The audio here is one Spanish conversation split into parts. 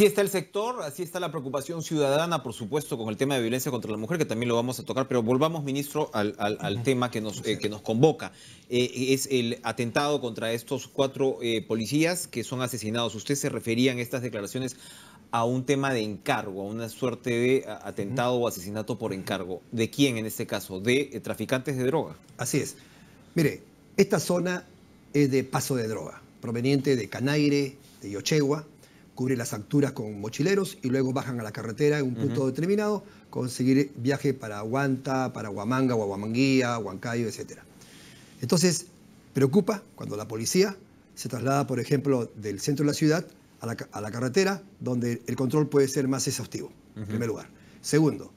Así está el sector, así está la preocupación ciudadana, por supuesto, con el tema de violencia contra la mujer, que también lo vamos a tocar, pero volvamos, ministro, al, tema que nos, eh, convoca. Eh, es el atentado contra estos cuatro eh, policías que son asesinados. Usted se refería en estas declaraciones a un tema de encargo, a una suerte de atentado o asesinato por encargo. ¿De quién en este caso? ¿De traficantes de droga? Así es. Mire, esta zona es de paso de droga, proveniente de Canaire, de Yochegua, cubre las alturas con mochileros y luego bajan a la carretera en un punto determinado, conseguir viaje para Huanta, para Huamanga, Huamanguía, Huancayo, etc. Entonces, preocupa cuando la policía se traslada, por ejemplo, del centro de la ciudad a la, carretera, donde el control puede ser más exhaustivo, en primer lugar. Segundo,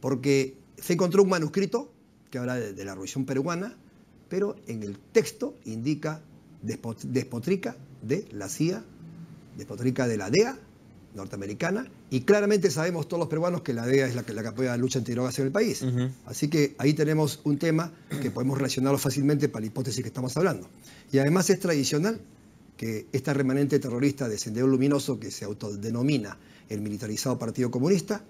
porque se encontró un manuscrito que habla de, la Revolución Peruana, pero en el texto indica, despotrica de la CIA Rica de la DEA norteamericana y claramente sabemos todos los peruanos que la DEA es la que, la que apoya la lucha antidrogas en el país. Así que ahí tenemos un tema que podemos relacionarlo fácilmente para la hipótesis que estamos hablando. Y además es tradicional que esta remanente terrorista de Sendero Luminoso, que se autodenomina el militarizado Partido Comunista,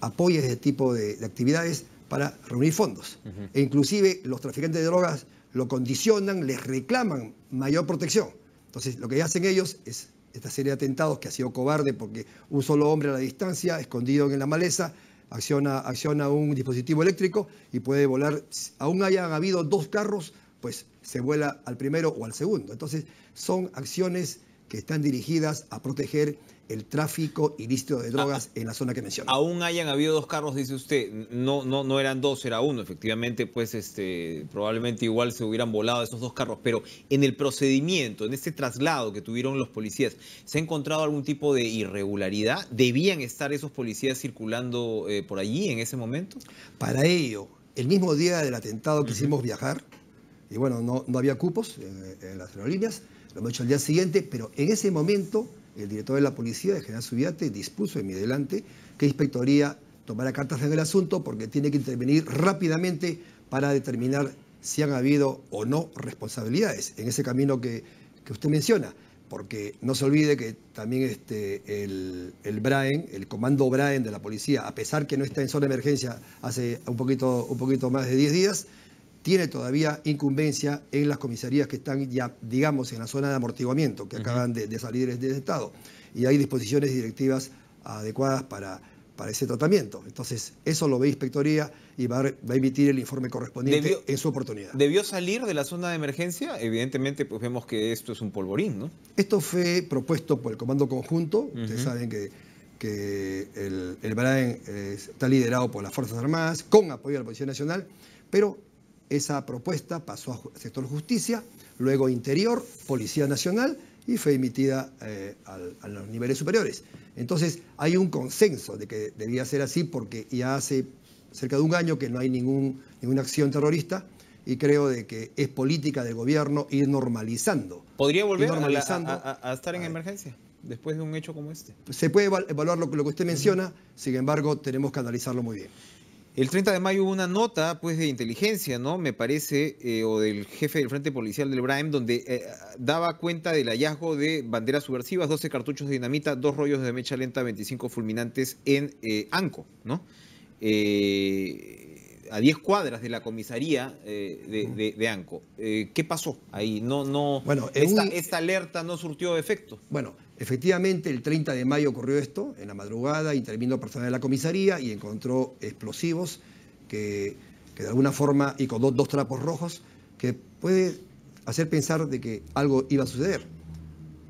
apoye ese tipo de, actividades para reunir fondos. E inclusive los traficantes de drogas lo condicionan, les reclaman mayor protección. Entonces, lo que hacen ellos es esta serie de atentados que ha sido cobarde porque un solo hombre a la distancia, escondido en la maleza, acciona, acciona un dispositivo eléctrico y puede volar, aún hayan habido dos carros, pues se vuela al primero o al segundo. Entonces son acciones que están dirigidas a proteger el tráfico ilícito de ah, drogas en la zona que menciona. Aún hayan habido dos carros, dice usted, no, no, no eran dos, era uno, efectivamente, pues este, probablemente igual se hubieran volado esos dos carros, pero en el procedimiento, en este traslado que tuvieron los policías, ¿se ha encontrado algún tipo de irregularidad? ¿Debían estar esos policías circulando eh, por allí en ese momento? Para ello, el mismo día del atentado quisimos viajar, y bueno, no, había cupos eh, en las aerolíneas, lo hemos hecho al día siguiente, pero en ese momento el director de la policía, el general Subiate, dispuso en mi delante que Inspectoría tomara cartas en el asunto porque tiene que intervenir rápidamente para determinar si han habido o no responsabilidades en ese camino que, usted menciona. Porque no se olvide que también este, el, el, el comando Brian de la policía, a pesar que no está en zona de emergencia hace un poquito, un poquito más de 10 días, tiene todavía incumbencia en las comisarías que están ya, digamos, en la zona de amortiguamiento, que acaban de, salir desde el este Estado. Y hay disposiciones directivas adecuadas para, para ese tratamiento. Entonces, eso lo ve Inspectoría y va a, emitir el informe correspondiente en su oportunidad. ¿Debió salir de la zona de emergencia? Evidentemente, pues vemos que esto es un polvorín, ¿no? Esto fue propuesto por el Comando Conjunto. Ustedes saben que, que el, el BRAEN eh, está liderado por las Fuerzas Armadas, con apoyo de la Policía Nacional, pero esa propuesta pasó al sector justicia, luego interior, Policía Nacional y fue emitida eh, a los niveles superiores. Entonces hay un consenso de que debía ser así porque ya hace cerca de un año que no hay ninguna acción terrorista y creo de que es política del gobierno ir normalizando. ¿Podría volver a, estar en emergencia después de un hecho como este? Se puede evaluar lo, que usted menciona, sin embargo tenemos que analizarlo muy bien. El 30 de mayo hubo una nota pues, de inteligencia, ¿no? Me parece, eh, o del jefe del Frente Policial del BRAEM, donde eh, daba cuenta del hallazgo de banderas subversivas, 12 cartuchos de dinamita, dos rollos de mecha lenta, 25 fulminantes en eh, Anco, ¿no? a 10 cuadras de la comisaría de, Anco. ¿Qué pasó ahí? No, no, esta, esta alerta no surtió efecto. Bueno, Efectivamente, el 30 de mayo ocurrió esto, en la madrugada intervino personal de la comisaría y encontró explosivos que, de alguna forma, y con dos, trapos rojos, que puede hacer pensar de que algo iba a suceder.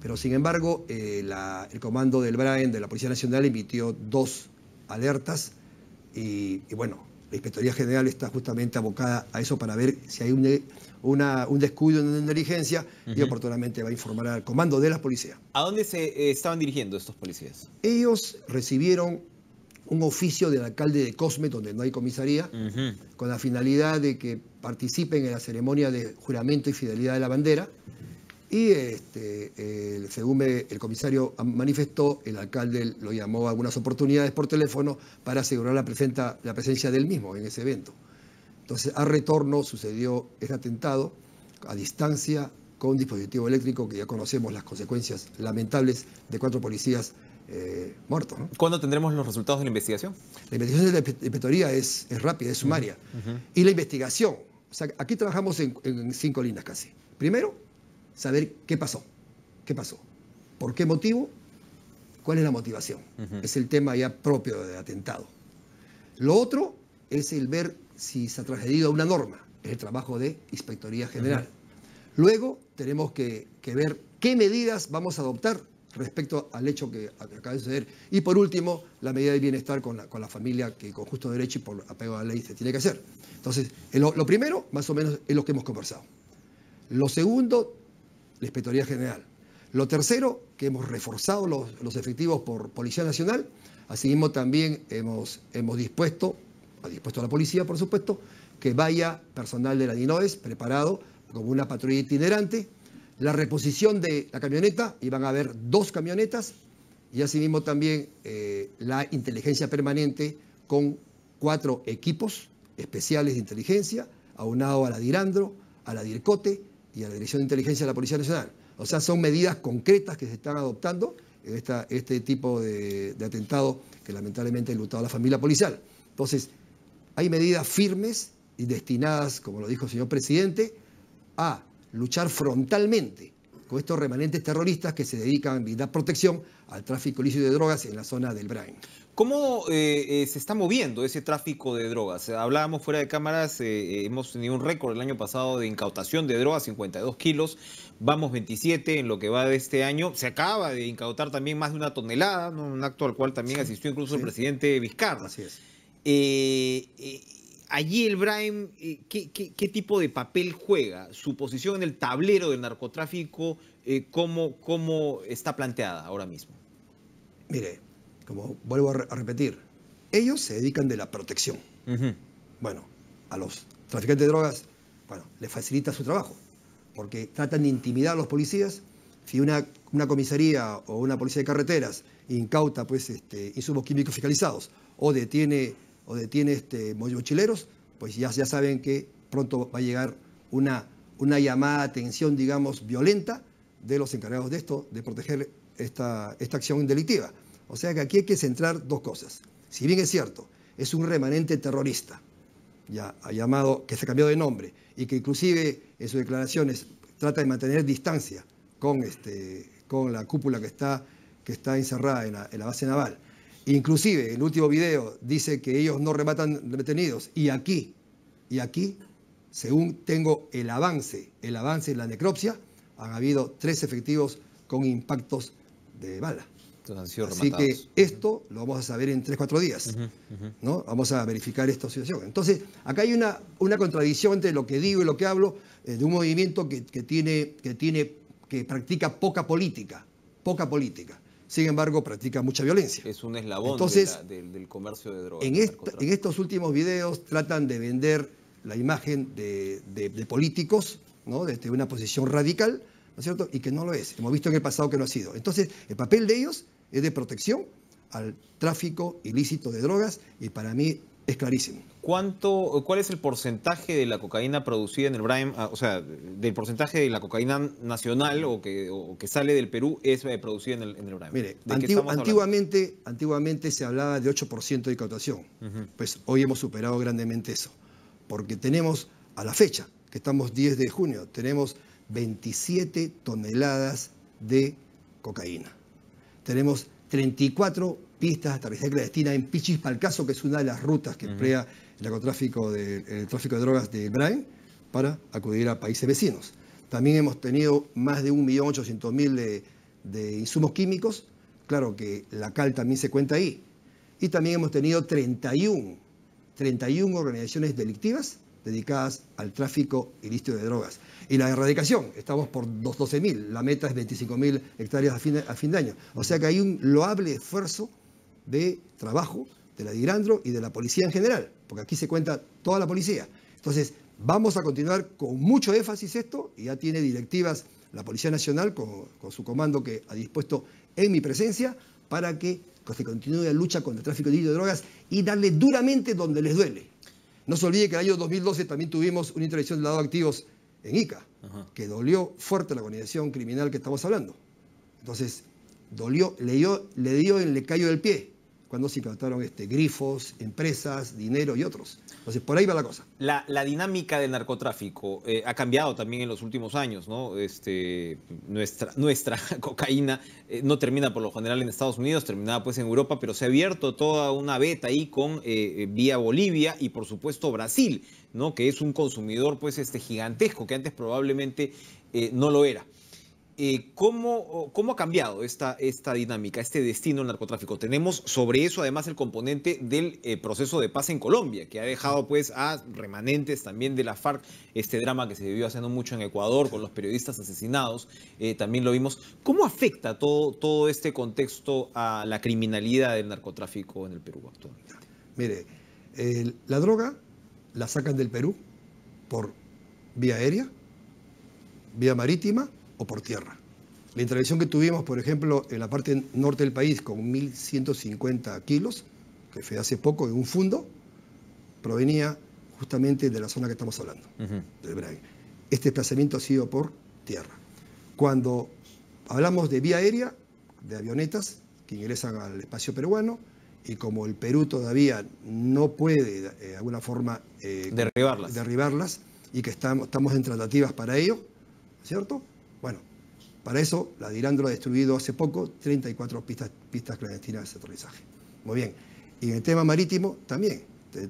Pero sin embargo, eh, el comando del Braen de la Policía Nacional emitió dos alertas y, y, bueno, la Inspectoría General está justamente abocada a eso para ver si hay un, un descuido en una diligencia y oportunamente va a informar al comando de la policía. ¿A dónde se eh, estaban dirigiendo estos policías? Ellos recibieron un oficio del alcalde de Cosme, donde no hay comisaría, con la finalidad de que participen en la ceremonia de juramento y fidelidad de la bandera. Y este, eh, según el comisario manifestó, el alcalde lo llamó a algunas oportunidades por teléfono para asegurar la presencia del mismo en ese evento. Entonces, a retorno sucedió este atentado a distancia con un dispositivo eléctrico que ya conocemos las consecuencias lamentables de cuatro policías eh, muertos. ¿Cuándo tendremos los resultados de la investigación? La investigación de la inspectoría es, rápida, es sumaria. Y la investigación, o sea, aquí trabajamos en, cinco líneas casi. Primero, saber qué pasó, qué pasó, por qué motivo, cuál es la motivación. Es el tema ya propio del atentado. Lo otro es el ver si se ha a una norma. Es el trabajo de Inspectoría General. Luego tenemos que, ver qué medidas vamos a adoptar respecto al hecho que acaba de suceder. Y por último, la medida de bienestar con la, con la familia que con justo derecho y por apego a la ley se tiene que hacer. Entonces, lo, primero, más o menos, es lo que hemos conversado. Lo segundo, la Inspectoría General. Lo tercero, que hemos reforzado los, efectivos por Policía Nacional. Asimismo, también hemos, hemos dispuesto ha dispuesto la policía, por supuesto, que vaya personal de la DINOES preparado con una patrulla itinerante, la reposición de la camioneta, y van a haber dos camionetas, y asimismo también eh, la inteligencia permanente con cuatro equipos especiales de inteligencia, aunado a la DIRANDRO, a la DIRCOTE y a la Dirección de Inteligencia de la Policía Nacional. O sea, son medidas concretas que se están adoptando en esta, este tipo de, atentado que lamentablemente ha lutado la familia policial. Entonces, hay medidas firmes y destinadas, como lo dijo el señor presidente, a luchar frontalmente con estos remanentes terroristas que se dedican a dar protección al tráfico ilícito de drogas en la zona del Brain. ¿Cómo eh, eh, se está moviendo ese tráfico de drogas? Hablábamos fuera de cámaras, eh, hemos tenido un récord el año pasado de incautación de drogas, 52 kilos, vamos 27 en lo que va de este año. Se acaba de incautar también más de una tonelada, un acto al cual también asistió incluso el presidente Vizcarra. Así es. Eh, eh, allí el Brahim, eh, ¿qué, tipo de papel juega? ¿Su posición en el tablero del narcotráfico, ¿cómo, cómo está planteada ahora mismo? Mire, como vuelvo a, repetir, ellos se dedican de la protección. Bueno, a los traficantes de drogas, bueno, les facilita su trabajo, porque tratan de intimidar a los policías. Si una, una comisaría o una policía de carreteras incauta pues, este, insumos químicos fiscalizados o detiene o detiene este, mochileros, pues ya, ya saben que pronto va a llegar una, una llamada de atención, digamos, violenta de los encargados de esto, de proteger esta, esta acción delictiva. O sea que aquí hay que centrar dos cosas. Si bien es cierto, es un remanente terrorista, ya ha llamado, que se ha cambiado de nombre y que inclusive en sus declaraciones trata de mantener distancia con, este, con la cúpula que está, que está encerrada en la base naval. Inclusive, el último video dice que ellos no rematan detenidos. Y aquí, y aquí, según tengo el avance, el avance en la necropsia, han habido tres efectivos con impactos de bala. Así que esto lo vamos a saber en tres cuatro días. ¿no? Vamos a verificar esta situación. Entonces, acá hay una, una contradicción entre lo que digo y lo que hablo eh, de un movimiento que, que, tiene, que, tiene, que practica poca política. Poca política sin embargo practica mucha violencia. Es un eslabón del comercio de drogas. En, estos últimos videos tratan de vender la imagen de, políticos, ¿no? desde una posición radical, ¿no es cierto? Y que no lo es. Hemos visto en el pasado que no ha sido. Entonces, el papel de ellos es de protección al tráfico ilícito de drogas y para mí es clarísimo. ¿Cuánto, ¿Cuál es el porcentaje de la cocaína producida en el Brian, ah, o sea, del porcentaje de la cocaína nacional o que, sale del Perú es eh, producida en el, en Mire, antiguamente, antiguamente se hablaba de 8% de cautación. Pues hoy hemos superado grandemente eso. Porque tenemos, a la fecha, que estamos 10 de junio, tenemos 27 toneladas de cocaína. Tenemos 34 pistas hasta la Clandestina en Pichis Palcaso, que es una de las rutas que emplea el narcotráfico de, tráfico de drogas de Brain para acudir a países vecinos. También hemos tenido más de 1.800.000 de, de insumos químicos. Claro que la cal también se cuenta ahí. Y también hemos tenido 31, 31 organizaciones delictivas dedicadas al tráfico ilícito de drogas. Y la erradicación, estamos por 12.000, la meta es 25.000 hectáreas a fin de año. O sea que hay un loable esfuerzo de trabajo de la dirandro y de la policía en general, porque aquí se cuenta toda la policía. Entonces, vamos a continuar con mucho énfasis esto, y ya tiene directivas la Policía Nacional con, su comando que ha dispuesto en mi presencia para que se continúe la lucha contra el tráfico de drogas y darle duramente donde les duele. No se olvide que en el año 2012 también tuvimos una intervención de lado activos en Ica, que dolió fuerte la organización criminal que estamos hablando. Entonces, dolió, le dio, le dio en el callo del pie cuando se implantaron este, grifos, empresas, dinero y otros. Entonces, por ahí va la cosa. La, dinámica del narcotráfico eh, ha cambiado también en los últimos años, ¿no? Este, nuestra, nuestra cocaína eh, no termina por lo general en Estados Unidos, terminaba pues en Europa, pero se ha abierto toda una beta ahí con eh, vía Bolivia y por supuesto Brasil, ¿no? Que es un consumidor pues este, gigantesco que antes probablemente no lo era. Eh, ¿cómo, ha cambiado esta, esta dinámica, este destino del narcotráfico? Tenemos sobre eso además el componente del eh, proceso de paz en Colombia, que ha dejado pues a remanentes también de la FARC, este drama que se vivió hace no mucho en Ecuador con los periodistas asesinados, eh, también lo vimos. ¿Cómo afecta todo, todo este contexto a la criminalidad del narcotráfico en el Perú actualmente? Mire, la droga la sacan del Perú por vía aérea, vía marítima, o por tierra. La intervención que tuvimos, por ejemplo, en la parte norte del país con 1.150 kilos, que fue hace poco, en un fondo provenía justamente de la zona que estamos hablando, del Este desplazamiento ha sido por tierra. Cuando hablamos de vía aérea, de avionetas que ingresan al espacio peruano, y como el Perú todavía no puede eh, de alguna forma eh, derribarlas. y que estamos, estamos en tratativas para ello, ¿cierto? Bueno, para eso la Dirandro ha destruido hace poco 34 pistas, pistas clandestinas de aterrizaje. Muy bien. Y en el tema marítimo también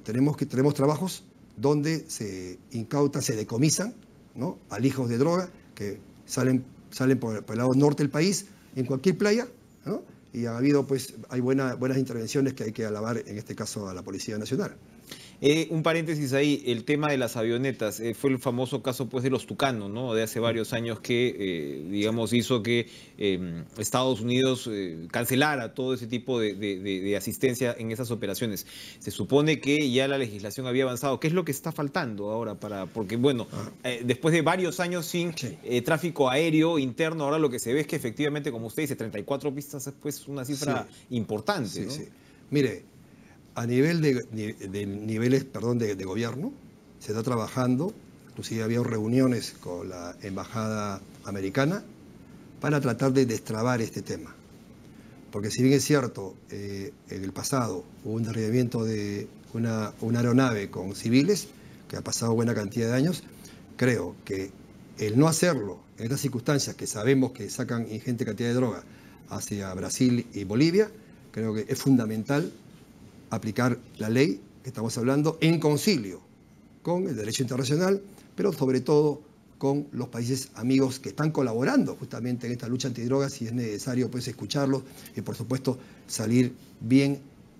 tenemos, que, tenemos trabajos donde se incautan, se decomisan ¿no? alijos de droga que salen, salen por, el lado norte del país, en cualquier playa, y ha habido, pues, hay buenas intervenciones que hay que alabar, en este caso, a la Policía Nacional. Eh, un paréntesis ahí, el tema de las avionetas, eh, fue el famoso caso pues de los Tucanos, ¿no? De hace mm. varios años que, eh, digamos, hizo que em, Estados Unidos cancelara todo ese tipo de, asistencia en esas operaciones. Se supone que ya la legislación había avanzado. ¿Qué es lo que está faltando ahora para, porque bueno, ah. después de varios años sin tráfico aéreo interno, ahora lo que se ve es que efectivamente, como usted dice, 34 pistas es pues, una cifra importante. Sí, Mire, a nivel de, niveles perdón, de, gobierno, se está trabajando, inclusive había reuniones con la embajada americana para tratar de destrabar este tema. Porque si bien es cierto, eh, en el pasado hubo un derribamiento de una, una aeronave con civiles, que ha pasado buena cantidad de años, creo que el no hacerlo en estas circunstancias que sabemos que sacan ingente cantidad de droga hacia Brasil y Bolivia, creo que es fundamental aplicar la ley que estamos hablando en concilio con el derecho internacional, pero sobre todo con los países amigos que están colaborando justamente en esta lucha antidrogas y es necesario pues escucharlos y por supuesto salir bien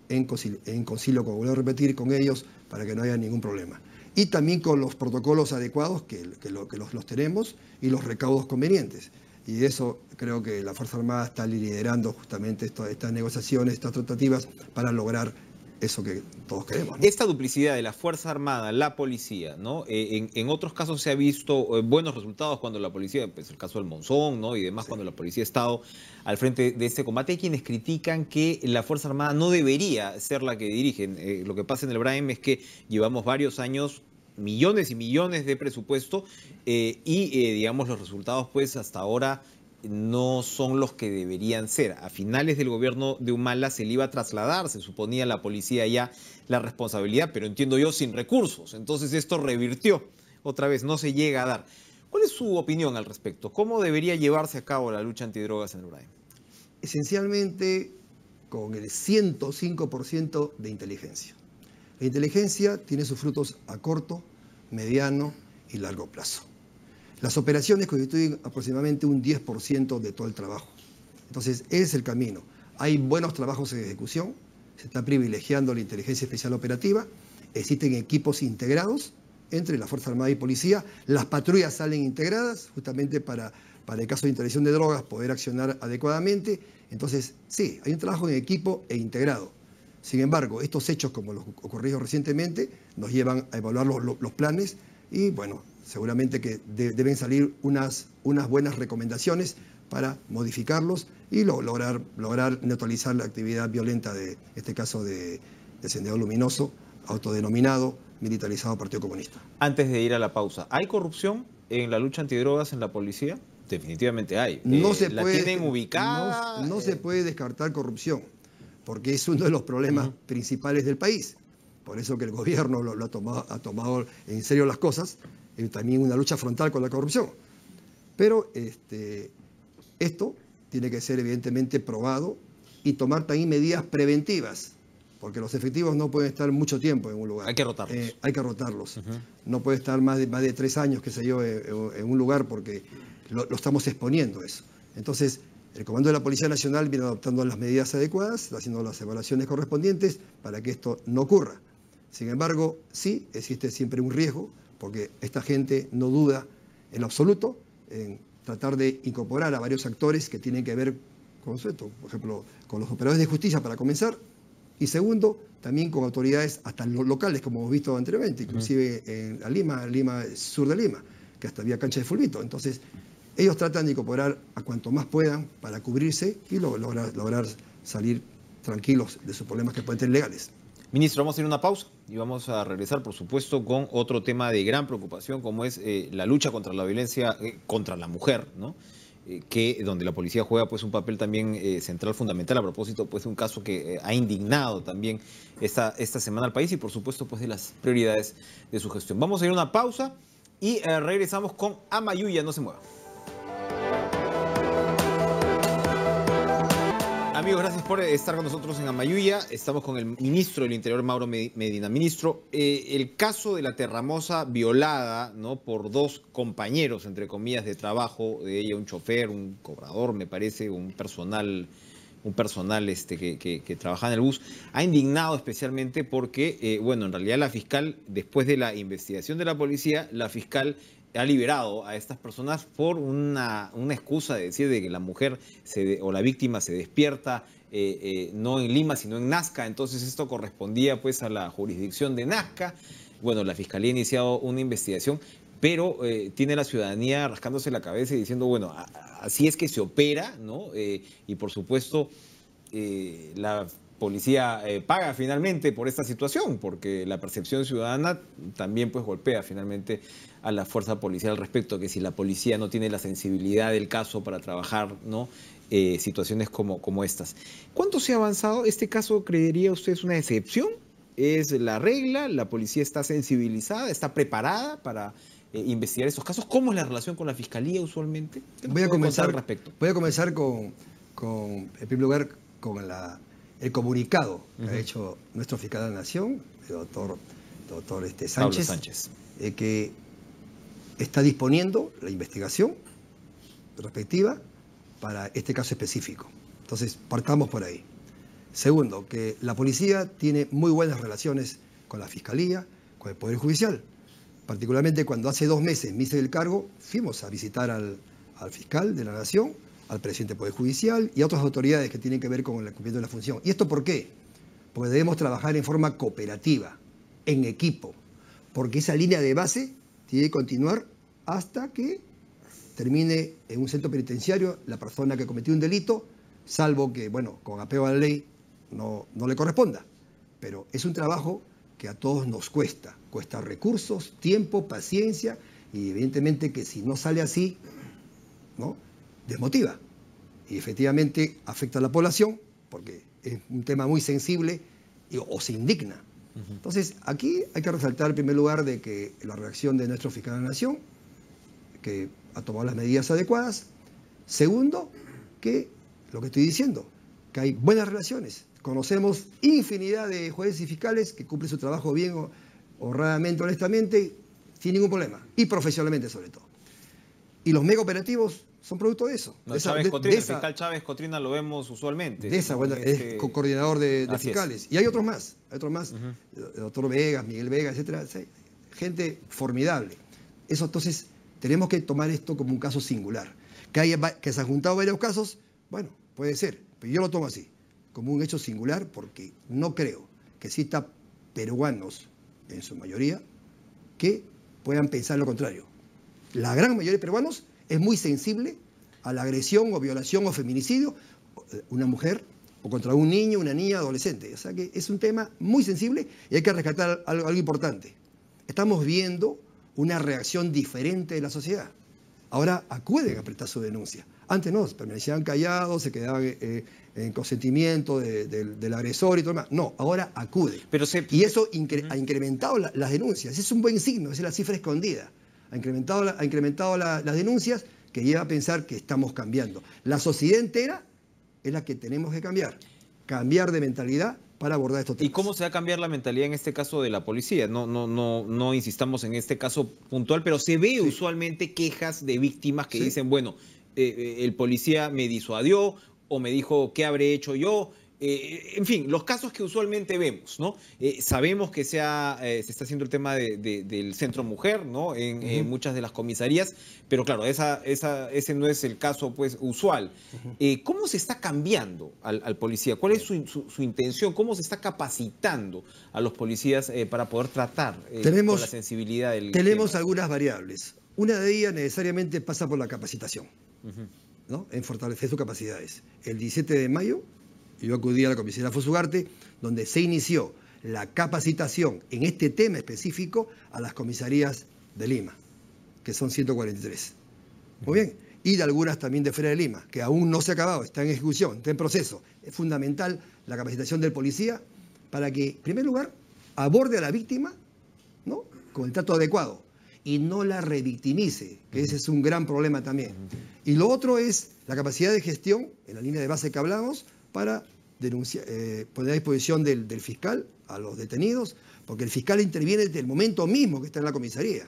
en concilio, en concilio como vuelvo a repetir, con ellos para que no haya ningún problema. Y también con los protocolos adecuados que, los, tenemos y los recaudos convenientes y eso creo que la Fuerza Armada está liderando justamente estas negociaciones, estas tratativas para lograr eso que todos queremos. Esta duplicidad de la Fuerza Armada, la policía, ¿no? Eh, en, otros casos se ha visto eh, buenos resultados cuando la policía, pues el caso del Monzón, ¿no? Y demás, cuando la policía ha estado al frente de este combate. Hay quienes critican que la Fuerza Armada no debería ser la que dirigen. Eh, lo que pasa en el Braem es que llevamos varios años millones y millones de presupuesto y digamos los resultados pues hasta ahora no son los que deberían ser. A finales del gobierno de Humala se le iba a trasladar, se suponía la policía ya la responsabilidad, pero entiendo yo sin recursos. Entonces esto revirtió. Otra vez, no se llega a dar. ¿Cuál es su opinión al respecto? ¿Cómo debería llevarse a cabo la lucha antidrogas en Uruguay? Esencialmente con el 105% de inteligencia. La inteligencia tiene sus frutos a corto, mediano y largo plazo. Las operaciones constituyen aproximadamente un 10% de todo el trabajo. Entonces, ese es el camino. Hay buenos trabajos en ejecución, se está privilegiando la inteligencia especial operativa, existen equipos integrados entre la Fuerza Armada y Policía, las patrullas salen integradas justamente para, para el caso de intervención de drogas poder accionar adecuadamente. Entonces, sí, hay un trabajo en equipo e integrado. Sin embargo, estos hechos como los ocurridos recientemente nos llevan a evaluar los, los planes y bueno, seguramente que deben salir unas, unas buenas recomendaciones para modificarlos y lograr, lograr neutralizar la actividad violenta de este caso de, de Luminoso, autodenominado militarizado Partido Comunista. Antes de ir a la pausa, ¿hay corrupción en la lucha antidrogas en la policía? Definitivamente hay. No eh, se puede, ¿La tienen ubicada? No, se puede descartar corrupción, porque es uno de los problemas principales del país. Por eso que el gobierno lo, ha tomado en serio las cosas eh, también una lucha frontal con la corrupción. Pero este, esto tiene que ser evidentemente probado y tomar también medidas preventivas, porque los efectivos no pueden estar mucho tiempo en un lugar. Hay que rotarlos. Eh, hay que rotarlos. No puede estar más de, tres años, qué sé yo, en, un lugar porque lo, lo, estamos exponiendo eso. Entonces, el Comando de la Policía Nacional viene adoptando las medidas adecuadas, haciendo las evaluaciones correspondientes para que esto no ocurra. Sin embargo, sí existe siempre un riesgo porque esta gente no duda en absoluto en tratar de incorporar a varios actores que tienen que ver con esto, por ejemplo, con los operadores de justicia para comenzar, y segundo, también con autoridades hasta locales, como hemos visto anteriormente, inclusive en Lima, Lima, sur de Lima, que hasta había cancha de fulbito. Entonces, ellos tratan de incorporar a cuanto más puedan para cubrirse y lograr salir tranquilos de sus problemas que pueden ser legales. Ministro, vamos a ir a una pausa y vamos a regresar, por supuesto, con otro tema de gran preocupación, como es eh, la lucha contra la violencia eh, contra la mujer, ¿no? Eh, que donde la policía juega pues un papel también central fundamental a propósito pues de un caso que ha indignado también esta, esta semana al país y por supuesto pues de las prioridades de su gestión. Vamos a ir a una pausa y regresamos con Amayuya, no se mueva. amigos, gracias por eh, estar con nosotros en Amayuya. Estamos con el ministro del Interior, Mauro Medina. Ministro, eh, el caso de la terramosa violada ¿no? por dos compañeros, entre comillas, de trabajo de ella, un chofer, un cobrador, me parece, un personal un personal este, que, que, trabajaba en el bus, ha indignado especialmente porque, eh, bueno, en realidad la fiscal, después de la investigación de la policía, la fiscal ha liberado a estas personas por una, excusa de decir de que la mujer o la víctima se despierta eh, eh, no en Lima, sino en Nazca. Entonces esto correspondía pues a la jurisdicción de Nazca. Bueno, la Fiscalía ha iniciado una investigación, pero eh, tiene la ciudadanía rascándose la cabeza y diciendo, bueno, así es que se opera, ¿no? y por supuesto, la policía paga finalmente por esta situación, porque la percepción ciudadana también pues golpea finalmente a la fuerza policial al respecto, que si la policía no tiene la sensibilidad del caso para trabajar ¿no? Eh, situaciones como, como estas. ¿Cuánto se ha avanzado? ¿Este caso creería usted es una excepción? ¿Es la regla? ¿La policía está sensibilizada? ¿Está preparada para eh, investigar esos casos? ¿Cómo es la relación con la fiscalía usualmente? Voy a, comenzar, respecto? voy a comenzar con, con, en primer lugar, con el comunicado que ha hecho nuestro fiscal de la Nación, el doctor, doctor este, Sánchez, eh, está disponiendo la investigación respectiva para este caso específico. Entonces, partamos por ahí. Segundo, que la policía tiene muy buenas relaciones con la Fiscalía, con el Poder Judicial. Particularmente cuando hace dos meses me hice el cargo, fuimos a visitar al, fiscal de la Nación, al presidente del Poder Judicial y a otras autoridades que tienen que ver con el cumplimiento de la función. ¿Y esto por qué? Porque debemos trabajar en forma cooperativa, en equipo, porque esa línea de base y continuar hasta que termine en un centro penitenciario la persona que cometió un delito, salvo que, bueno, con apego a la ley no, no le corresponda. Pero es un trabajo que a todos nos cuesta. Cuesta recursos, tiempo, paciencia y evidentemente que si no sale así, ¿no? desmotiva. Y efectivamente afecta a la población porque es un tema muy sensible y, o se indigna entonces, aquí hay que resaltar en primer lugar de que la reacción de nuestro fiscal de la Nación, que ha tomado las medidas adecuadas. Segundo, que lo que estoy diciendo, que hay buenas relaciones. Conocemos infinidad de jueces y fiscales que cumplen su trabajo bien, honradamente, honestamente, sin ningún problema, y profesionalmente sobre todo. Y los mega operativos son producto de eso. Chávez el fiscal Chávez Cotrina lo vemos usualmente. De esa, es este- coordinador de, fiscales. Y hay otros más, hay otros más, doctor Vegas, Miguel Vega, etcétera, gente formidable. Eso entonces tenemos que tomar esto como un caso singular. Que, haya, que se han juntado varios casos, bueno, puede ser, pero yo lo tomo así, como un hecho singular, porque no creo que exista peruanos, en su mayoría, que puedan pensar lo contrario. La gran mayoría de peruanos es muy sensible a la agresión o violación o feminicidio, eh, una mujer o contra un niño, una niña, adolescente. O sea que es un tema muy sensible y hay que rescatar algo, importante. Estamos viendo una reacción diferente de la sociedad. Ahora acuden a prestar su denuncia. Antes no, permanecían callados, se quedaban eh, eh, en consentimiento del agresor y todo lo demás. No, ahora acude. Y eso ha incrementado las denuncias. Es un buen signo, es la cifra escondida ha incrementado, ha incrementado las denuncias, que lleva a pensar que estamos cambiando. La sociedad entera es la que tenemos que cambiar, cambiar de mentalidad para abordar estos temas. ¿Y cómo se va a cambiar la mentalidad en este caso de la policía? No, no, no, no insistamos en este caso puntual, pero se ve usualmente quejas de víctimas que dicen, bueno, eh, eh, el policía me disuadió o me dijo qué habré hecho yo, eh, en fin, los casos que usualmente vemos, ¿no? Eh, sabemos que se, eh, se está haciendo el tema del centro mujer, ¿no? En, muchas de las comisarías, pero claro, ese no es el caso pues, usual. ¿Cómo se está cambiando al, policía? ¿Cuál es su, intención? ¿Cómo se está capacitando a los policías para poder tratar la sensibilidad del Tenemos algunas variables. Una de ellas necesariamente pasa por la capacitación, ¿no? En fortalecer sus capacidades. El 17 de mayo yo acudí a la comisaría Fosugarte, donde se inició la capacitación en este tema específico a las comisarías de Lima, que son 143. Muy bien. Y de algunas también de fuera de Lima, que aún no se ha acabado, está en ejecución, está en proceso. Es fundamental la capacitación del policía para que, en primer lugar, aborde a la víctima ¿no? con el trato adecuado y no la revictimice, que ese es un gran problema también. Y lo otro es la capacidad de gestión, en la línea de base que hablamos, para eh, poner a disposición del, fiscal a los detenidos, porque el fiscal interviene desde el momento mismo que está en la comisaría.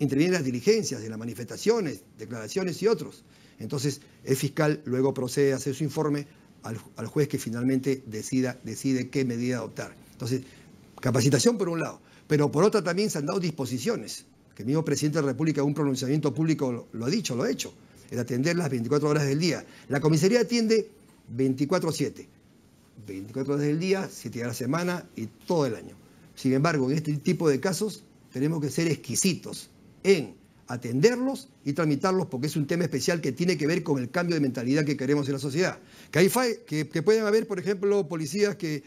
Interviene en las diligencias, en las manifestaciones, declaraciones y otros. Entonces, el fiscal luego procede a hacer su informe al, juez que finalmente decida, decide qué medida adoptar. Entonces, capacitación por un lado, pero por otra también se han dado disposiciones, que el mismo presidente de la República en un pronunciamiento público lo, lo ha dicho, lo ha hecho, el atender las 24 horas del día. La comisaría atiende 24-7. a 24 horas del día, 7 días la semana y todo el año. Sin embargo, en este tipo de casos tenemos que ser exquisitos en atenderlos y tramitarlos porque es un tema especial que tiene que ver con el cambio de mentalidad que queremos en la sociedad. Que, hay que, pueden haber, por ejemplo, policías que,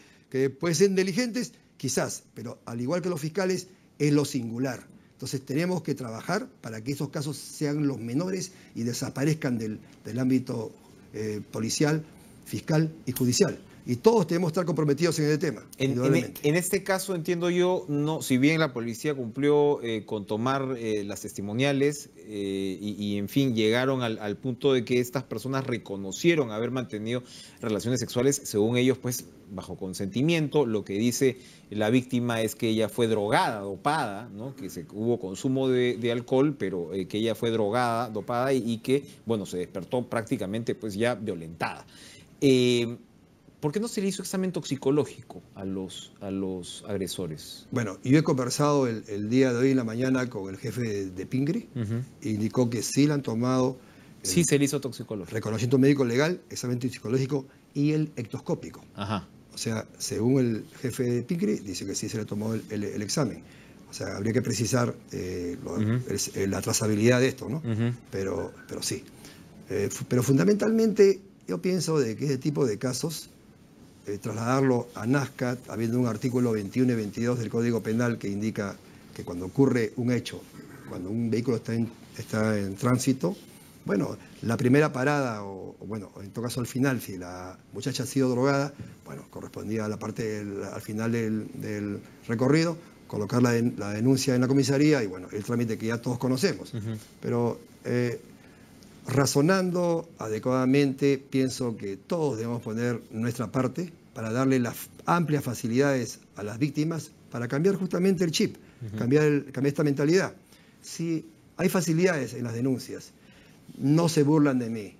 pueden ser diligentes, quizás, pero al igual que los fiscales, es lo singular. Entonces tenemos que trabajar para que esos casos sean los menores y desaparezcan del, ámbito eh, policial fiscal y judicial. Y todos tenemos estar comprometidos en ese tema. E, en, este caso, entiendo yo, no, si bien la policía cumplió eh, con tomar eh, las testimoniales eh, y, en fin, llegaron al, punto de que estas personas reconocieron haber mantenido relaciones sexuales, según ellos, pues bajo consentimiento. Lo que dice la víctima es que ella fue drogada, dopada, ¿no? que se, hubo consumo de, alcohol, pero que ella fue drogada, dopada y que, bueno, se despertó prácticamente pues ya violentada. Eh, ¿Por qué no se le hizo examen toxicológico a los, a los agresores? Bueno, yo he conversado el, día de hoy en la mañana con el jefe de, de Pingri, e indicó que sí le han tomado. Eh, sí se le hizo toxicológico. Reconocimiento médico legal, examen toxicológico y el ectoscópico. O sea, según el jefe de Pingri, dice que sí se le tomó el, el, examen. O sea, habría que precisar eh, la trazabilidad de esto, ¿no? pero, pero sí. pero fundamentalmente yo pienso de que ese tipo de casos, eh, trasladarlo a Nazca, habiendo un artículo 21 y 22 del Código Penal que indica que cuando ocurre un hecho, cuando un vehículo está en, tránsito, bueno, la primera parada, o, bueno, en todo caso al final, si la muchacha ha sido drogada, bueno, correspondía a la parte al final del, recorrido, colocar la, la, denuncia en la comisaría y bueno, el trámite que ya todos conocemos. Pero eh, razonando adecuadamente, pienso que todos debemos poner nuestra parte para darle las amplias facilidades a las víctimas para cambiar justamente el chip, cambiar, esta mentalidad. Si hay facilidades en las denuncias, no se burlan de mí,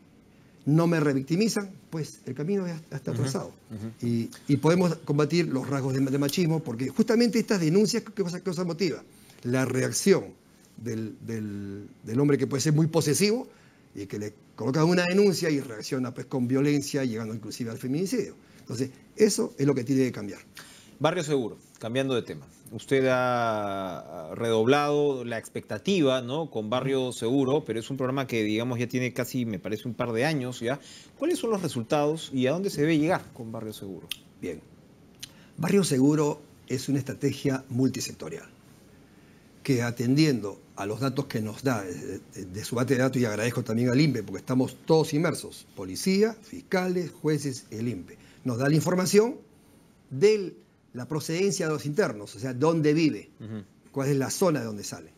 no me revictimizan, pues el camino está trazado Y, podemos combatir los rasgos de, machismo porque justamente estas denuncias, ¿qué cosa, motiva? La reacción del, del hombre que puede ser muy posesivo, y que le colocan una denuncia y reacciona pues con violencia, llegando inclusive al feminicidio. Entonces, eso es lo que tiene que cambiar. Barrio Seguro, cambiando de tema. Usted ha redoblado la expectativa, ¿no? Con Barrio Seguro, pero es un programa que, digamos, ya tiene casi, me parece, un par de años ya. ¿Cuáles son los resultados y a dónde se debe llegar con Barrio Seguro? Bien. Barrio Seguro es una estrategia multisectorial que atendiendo a los datos que nos da de, su base de datos, y agradezco también al INPE, porque estamos todos inmersos, policía, fiscales, jueces, el INPE, nos da la información de la procedencia de los internos, o sea, dónde vive, cuál es la zona de donde sale.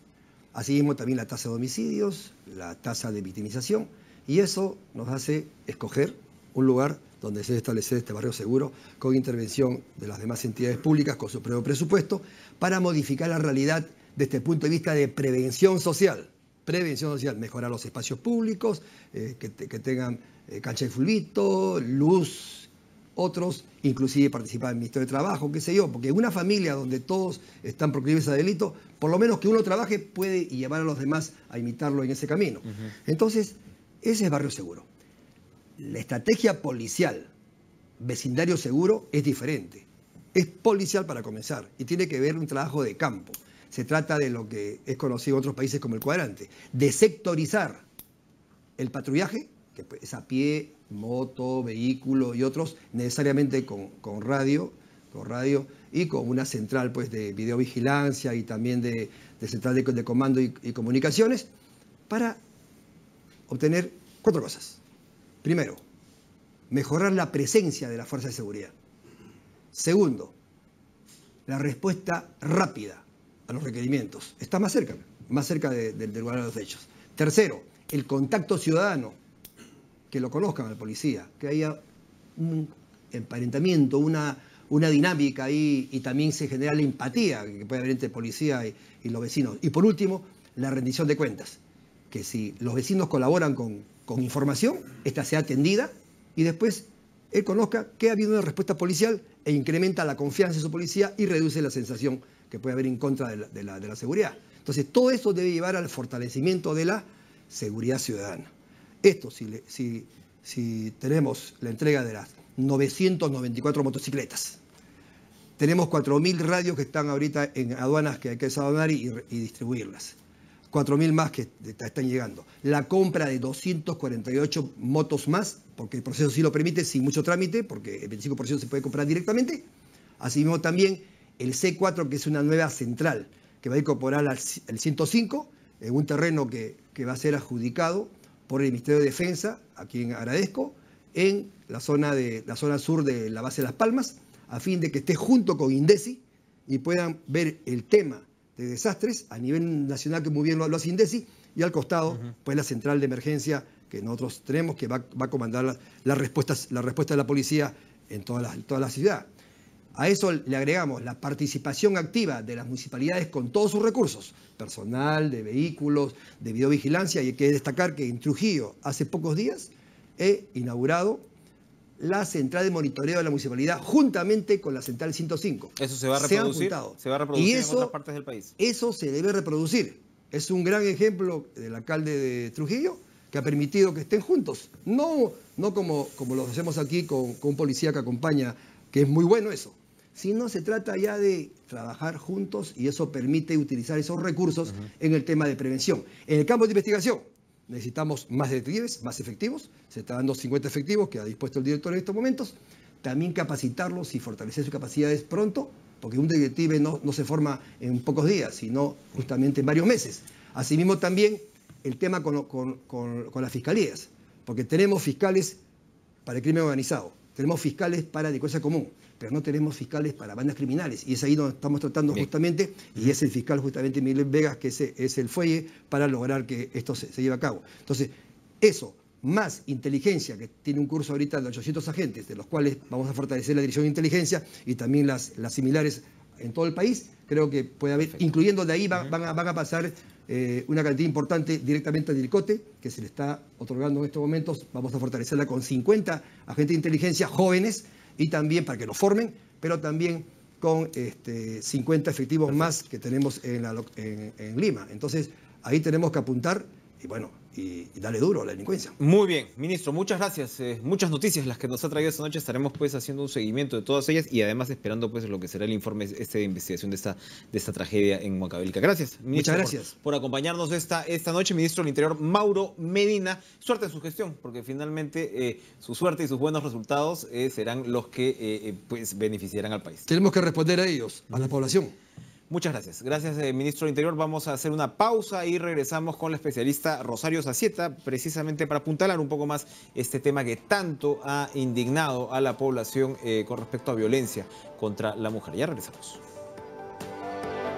Asimismo también la tasa de homicidios, la tasa de victimización, y eso nos hace escoger un lugar donde se establece este barrio seguro con intervención de las demás entidades públicas con su propio presupuesto para modificar la realidad desde el punto de vista de prevención social. Prevención social, mejorar los espacios públicos, eh, que, tengan eh, cancha de fulbito, luz, otros, inclusive participar en el Ministerio de Trabajo, qué sé yo, porque una familia donde todos están proclives a delito, por lo menos que uno trabaje puede llevar a los demás a imitarlo en ese camino. Entonces, ese es barrio seguro. La estrategia policial, vecindario seguro, es diferente. Es policial para comenzar y tiene que ver un trabajo de campo. Se trata de lo que es conocido en otros países como el cuadrante, de sectorizar el patrullaje, que pues, es a pie, moto, vehículo y otros, necesariamente con, radio, con radio y con una central pues, de videovigilancia y también de, central de, comando y, comunicaciones, para obtener cuatro cosas. Primero, mejorar la presencia de la fuerza de seguridad. Segundo, la respuesta rápida a los requerimientos. Está más cerca, más cerca del lugar de los hechos. Tercero, el contacto ciudadano, que lo conozcan al policía, que haya un emparentamiento, una, una dinámica ahí y también se genera la empatía que puede haber entre el policía y, los vecinos. Y por último, la rendición de cuentas, que si los vecinos colaboran con, con información, esta sea atendida y después él conozca que ha habido una respuesta policial e incrementa la confianza en su policía y reduce la sensación que puede haber en contra de la, seguridad. Entonces, todo eso debe llevar al fortalecimiento de la seguridad ciudadana. Esto, si, tenemos la entrega de las 994 motocicletas, tenemos 4.000 radios que están ahorita en aduanas que hay que desabonar y distribuirlas. 4.000 más que están llegando. La compra de 248 motos más, porque el proceso sí lo permite, sin mucho trámite, porque el 25% se puede comprar directamente. Asimismo también el C4, que es una nueva central, que va a incorporar al 105, en eh, un terreno que, va a ser adjudicado por el Ministerio de Defensa, a quien agradezco, en la zona, de, la zona sur de la base de Las Palmas, a fin de que esté junto con Indesi y puedan ver el tema de desastres, a nivel nacional, que muy bien lo, habló hace y al costado, pues la central de emergencia que nosotros tenemos, que va, a comandar las la respuestas, la respuesta de la policía en todas toda la ciudad. A eso le agregamos la participación activa de las municipalidades con todos sus recursos, personal, de vehículos, de videovigilancia, y hay que destacar que en Trujillo, hace pocos días, he inaugurado la central de monitoreo de la municipalidad juntamente con la central 105. Eso se va a reproducir. Se, va a reproducir en otras partes del país. Eso se debe reproducir. Es un gran ejemplo del alcalde de Trujillo que ha permitido que estén juntos. No, no como, como lo hacemos aquí con, un policía que acompaña, que es muy bueno eso. Sino se trata ya de trabajar juntos y eso permite utilizar esos recursos en el tema de prevención. En el campo de investigación, necesitamos más detectives, más efectivos. Se está dando 50 efectivos que ha dispuesto el director en estos momentos. También capacitarlos y fortalecer sus capacidades pronto, porque un detective no, se forma en pocos días, sino justamente en varios meses. Asimismo también el tema con, con las fiscalías, porque tenemos fiscales para el crimen organizado, tenemos fiscales para cosas común, pero no tenemos fiscales para bandas criminales. Y es ahí donde estamos tratando justamente, y es el fiscal justamente Miguel Vegas, que es el fuelle, para lograr que esto se, lleve a cabo. Entonces, eso, más inteligencia, que tiene un curso ahorita de 800 agentes, de los cuales vamos a fortalecer la dirección de inteligencia y también las, las similares en todo el país, creo que puede haber, incluyendo de ahí van, a, pasar eh, una cantidad importante directamente a DIRCOTE, que se le está otorgando en estos momentos. Vamos a fortalecerla con 50 agentes de inteligencia jóvenes y también para que lo formen, pero también con 50 este, efectivos más que tenemos en Lima. Entonces, ahí tenemos que apuntar y bueno, y, dale duro a la delincuencia. Muy bien, ministro, muchas gracias. Eh, muchas noticias las que nos ha traído esta noche. Estaremos pues haciendo un seguimiento de todas ellas y además esperando pues lo que será el informe este de investigación de esta, de esta tragedia en Huancabelica. Gracias, ministro. Muchas gracias. Por, acompañarnos esta, esta noche, ministro del Interior Mauro Medina. Suerte en su gestión, porque finalmente eh, su suerte y sus buenos resultados eh, serán los que pues beneficiarán al país. Tenemos que responder a ellos, a la población. Muchas gracias. Gracias, eh, ministro del Interior. Vamos a hacer una pausa y regresamos con la especialista Rosario Sacieta, precisamente para apuntalar un poco más este tema que tanto ha indignado a la población eh, con respecto a violencia contra la mujer. Ya regresamos.